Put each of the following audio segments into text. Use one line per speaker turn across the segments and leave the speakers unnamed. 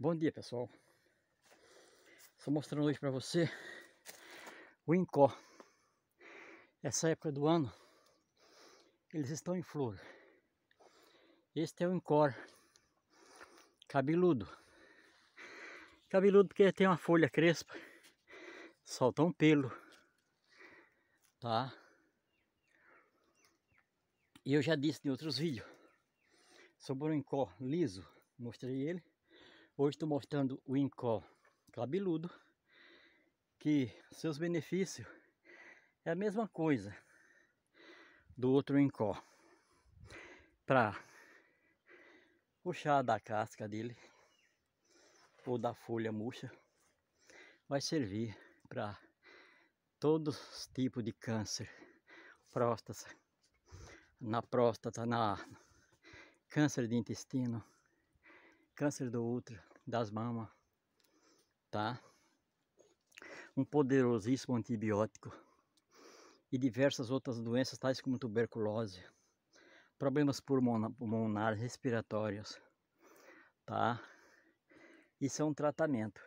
Bom dia pessoal, estou mostrando hoje para você o incó. Essa época do ano eles estão em flor. Este é o incó cabeludo. Cabeludo porque tem uma folha crespa, solta um pelo, tá? E eu já disse em outros vídeos sobre o incó liso, mostrei ele Hoje estou mostrando o incó cabeludo, que seus benefícios é a mesma coisa do outro incó. Para puxar da casca dele ou da folha murcha, vai servir para todos os tipos de câncer, próstata, na próstata, na câncer de intestino, câncer do útero, das mamas, tá? Um poderosíssimo antibiótico e diversas outras doenças, tais como tuberculose, problemas pulmonares, respiratórios, tá? Isso é um tratamento.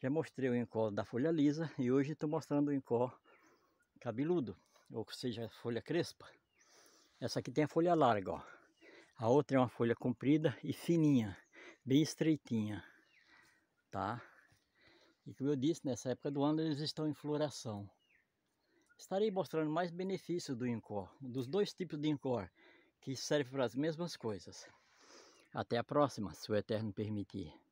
Já mostrei o encó da folha lisa e hoje estou mostrando o encó cabeludo, ou seja, folha crespa. Essa aqui tem a folha larga, ó. A outra é uma folha comprida e fininha bem estreitinha, tá? E como eu disse, nessa época do ano eles estão em floração. Estarei mostrando mais benefícios do encore, dos dois tipos de encore, que servem para as mesmas coisas. Até a próxima, se o Eterno permitir.